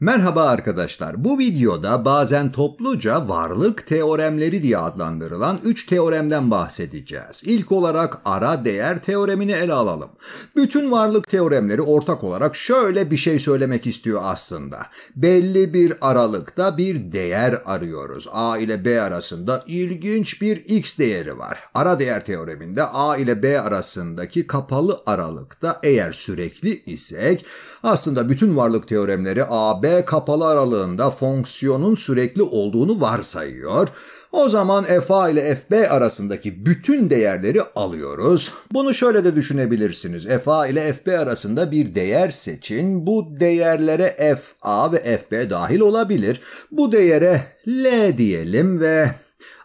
Merhaba arkadaşlar. Bu videoda bazen topluca varlık teoremleri diye adlandırılan 3 teoremden bahsedeceğiz. İlk olarak ara değer teoremini ele alalım. Bütün varlık teoremleri ortak olarak şöyle bir şey söylemek istiyor aslında. Belli bir aralıkta bir değer arıyoruz. A ile B arasında ilginç bir x değeri var. Ara değer teoreminde A ile B arasındaki kapalı aralıkta eğer sürekli isek aslında bütün varlık teoremleri A, B kapalı aralığında fonksiyonun sürekli olduğunu varsayıyor. O zaman FA ile FB arasındaki bütün değerleri alıyoruz. Bunu şöyle de düşünebilirsiniz. FA ile FB arasında bir değer seçin. Bu değerlere FA ve FB dahil olabilir. Bu değere L diyelim ve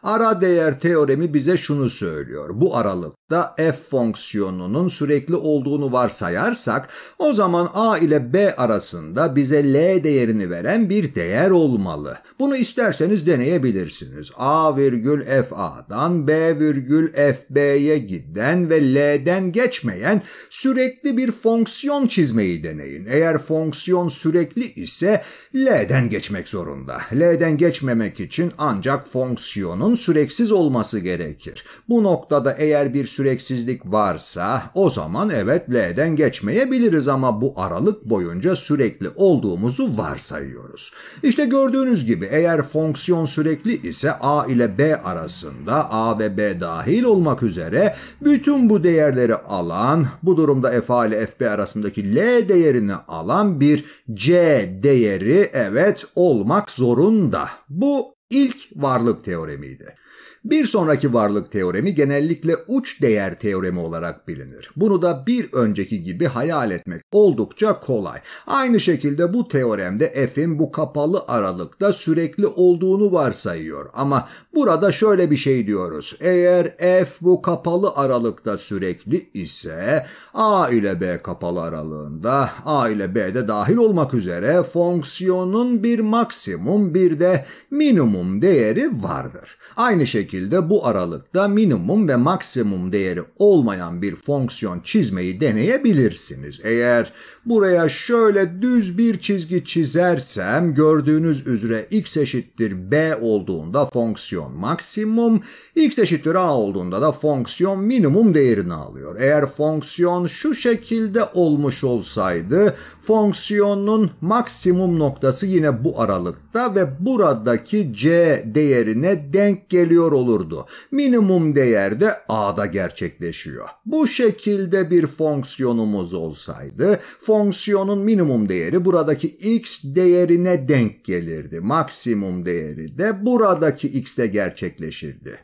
Ara değer teoremi bize şunu söylüyor. Bu aralık da f fonksiyonunun sürekli olduğunu varsayarsak o zaman a ile b arasında bize l değerini veren bir değer olmalı. Bunu isterseniz deneyebilirsiniz. a virgül f a'dan b virgül f b'ye giden ve l'den geçmeyen sürekli bir fonksiyon çizmeyi deneyin. Eğer fonksiyon sürekli ise l'den geçmek zorunda. l'den geçmemek için ancak fonksiyonun süreksiz olması gerekir. Bu noktada eğer bir süreksizlik varsa o zaman evet L'den geçmeyebiliriz ama bu aralık boyunca sürekli olduğumuzu varsayıyoruz. İşte gördüğünüz gibi eğer fonksiyon sürekli ise A ile B arasında A ve B dahil olmak üzere bütün bu değerleri alan bu durumda F A ile F B arasındaki L değerini alan bir C değeri evet olmak zorunda. Bu ilk varlık teoremiydi. Bir sonraki varlık teoremi genellikle uç değer teoremi olarak bilinir. Bunu da bir önceki gibi hayal etmek oldukça kolay. Aynı şekilde bu teoremde f'in bu kapalı aralıkta sürekli olduğunu varsayıyor. Ama burada şöyle bir şey diyoruz. Eğer f bu kapalı aralıkta sürekli ise a ile b kapalı aralığında a ile b de dahil olmak üzere fonksiyonun bir maksimum bir de minimum değeri vardır. Aynı şekilde şekilde bu aralıkta minimum ve maksimum değeri olmayan bir fonksiyon çizmeyi deneyebilirsiniz. Eğer buraya şöyle düz bir çizgi çizersem gördüğünüz üzere x eşittir b olduğunda fonksiyon maksimum, x eşittir a olduğunda da fonksiyon minimum değerini alıyor. Eğer fonksiyon şu şekilde olmuş olsaydı fonksiyonun maksimum noktası yine bu aralıkta da ve buradaki C değerine denk geliyor olurdu. Minimum değer de A'da gerçekleşiyor. Bu şekilde bir fonksiyonumuz olsaydı fonksiyonun minimum değeri buradaki X değerine denk gelirdi. Maksimum değeri de buradaki X'te gerçekleşirdi.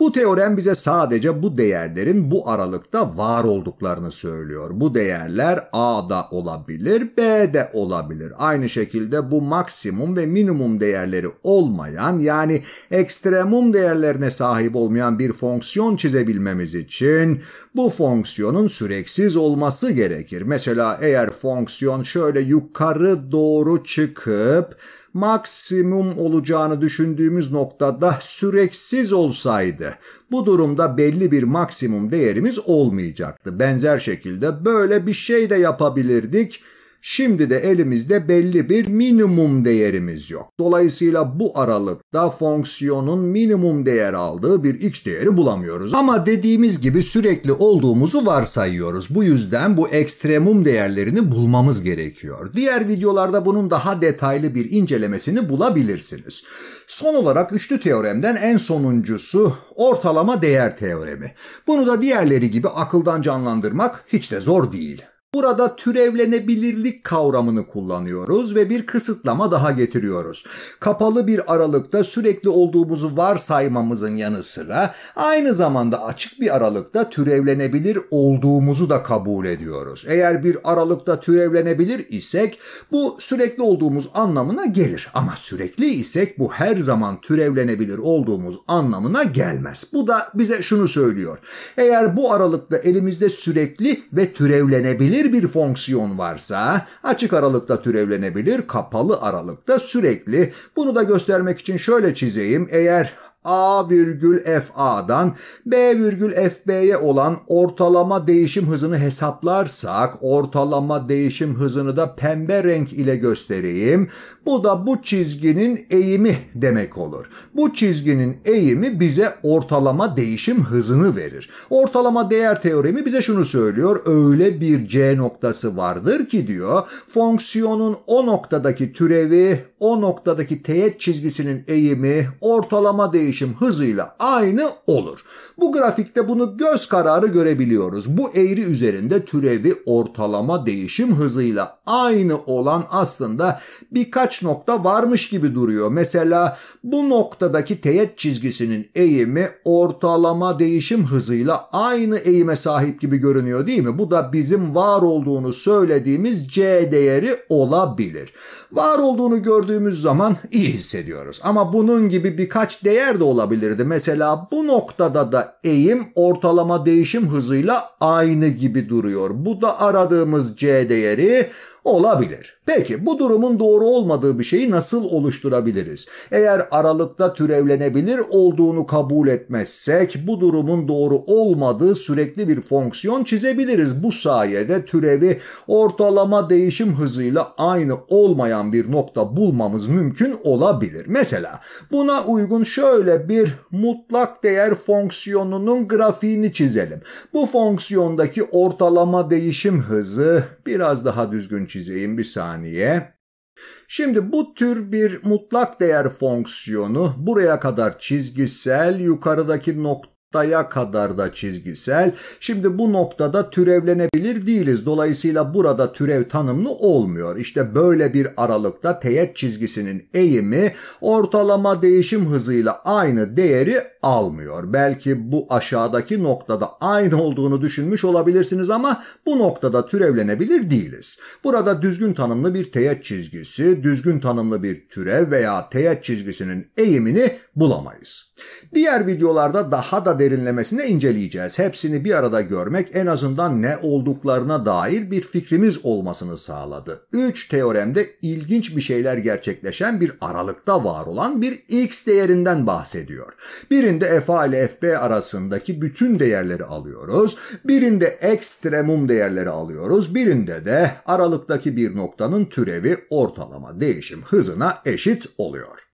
Bu teorem bize sadece bu değerlerin bu aralıkta var olduklarını söylüyor. Bu değerler A'da olabilir, B'de olabilir. Aynı şekilde bu maksimum ve minimum minimum değerleri olmayan yani ekstremum değerlerine sahip olmayan bir fonksiyon çizebilmemiz için bu fonksiyonun süreksiz olması gerekir. Mesela eğer fonksiyon şöyle yukarı doğru çıkıp maksimum olacağını düşündüğümüz noktada süreksiz olsaydı bu durumda belli bir maksimum değerimiz olmayacaktı. Benzer şekilde böyle bir şey de yapabilirdik Şimdi de elimizde belli bir minimum değerimiz yok. Dolayısıyla bu aralıkta fonksiyonun minimum değer aldığı bir x değeri bulamıyoruz. Ama dediğimiz gibi sürekli olduğumuzu varsayıyoruz. Bu yüzden bu ekstremum değerlerini bulmamız gerekiyor. Diğer videolarda bunun daha detaylı bir incelemesini bulabilirsiniz. Son olarak üçlü teoremden en sonuncusu ortalama değer teoremi. Bunu da diğerleri gibi akıldan canlandırmak hiç de zor değil. Burada türevlenebilirlik kavramını kullanıyoruz ve bir kısıtlama daha getiriyoruz. Kapalı bir aralıkta sürekli olduğumuzu varsaymamızın yanı sıra aynı zamanda açık bir aralıkta türevlenebilir olduğumuzu da kabul ediyoruz. Eğer bir aralıkta türevlenebilir isek bu sürekli olduğumuz anlamına gelir ama sürekli isek bu her zaman türevlenebilir olduğumuz anlamına gelmez. Bu da bize şunu söylüyor. Eğer bu aralıkta elimizde sürekli ve türevlenebilir türeyebilir bir fonksiyon varsa açık aralıkta türevlenebilir, kapalı aralıkta sürekli. Bunu da göstermek için şöyle çizeyim. Eğer A virgül FA'dan B virgül FB'ye olan ortalama değişim hızını hesaplarsak ortalama değişim hızını da pembe renk ile göstereyim. Bu da bu çizginin eğimi demek olur. Bu çizginin eğimi bize ortalama değişim hızını verir. Ortalama değer teoremi bize şunu söylüyor. Öyle bir C noktası vardır ki diyor fonksiyonun o noktadaki türevi o noktadaki teğet çizgisinin eğimi ortalama değişim değişim hızıyla aynı olur. Bu grafikte bunu göz kararı görebiliyoruz. Bu eğri üzerinde türevi ortalama değişim hızıyla aynı olan aslında birkaç nokta varmış gibi duruyor. Mesela bu noktadaki teğet çizgisinin eğimi ortalama değişim hızıyla aynı eğime sahip gibi görünüyor değil mi? Bu da bizim var olduğunu söylediğimiz C değeri olabilir. Var olduğunu gördüğümüz zaman iyi hissediyoruz. Ama bunun gibi birkaç değer de olabilirdi. Mesela bu noktada da eğim ortalama değişim hızıyla aynı gibi duruyor. Bu da aradığımız C değeri olabilir. Peki bu durumun doğru olmadığı bir şeyi nasıl oluşturabiliriz? Eğer aralıkta türevlenebilir olduğunu kabul etmezsek bu durumun doğru olmadığı sürekli bir fonksiyon çizebiliriz. Bu sayede türevi ortalama değişim hızıyla aynı olmayan bir nokta bulmamız mümkün olabilir. Mesela buna uygun şöyle şöyle bir mutlak değer fonksiyonunun grafiğini çizelim. Bu fonksiyondaki ortalama değişim hızı biraz daha düzgün çizeyim bir saniye. Şimdi bu tür bir mutlak değer fonksiyonu buraya kadar çizgisel yukarıdaki nokta noktaya kadar da çizgisel. Şimdi bu noktada türevlenebilir değiliz. Dolayısıyla burada türev tanımlı olmuyor. İşte böyle bir aralıkta teğet çizgisinin eğimi ortalama değişim hızıyla aynı değeri almıyor. Belki bu aşağıdaki noktada aynı olduğunu düşünmüş olabilirsiniz ama bu noktada türevlenebilir değiliz. Burada düzgün tanımlı bir teğet çizgisi, düzgün tanımlı bir türev veya teğet çizgisinin eğimini bulamayız. Diğer videolarda daha da derinlemesine inceleyeceğiz. Hepsini bir arada görmek en azından ne olduklarına dair bir fikrimiz olmasını sağladı. 3 teoremde ilginç bir şeyler gerçekleşen bir aralıkta var olan bir x değerinden bahsediyor. Birinde fa ile fb arasındaki bütün değerleri alıyoruz. Birinde ekstremum değerleri alıyoruz. Birinde de aralıktaki bir noktanın türevi ortalama değişim hızına eşit oluyor.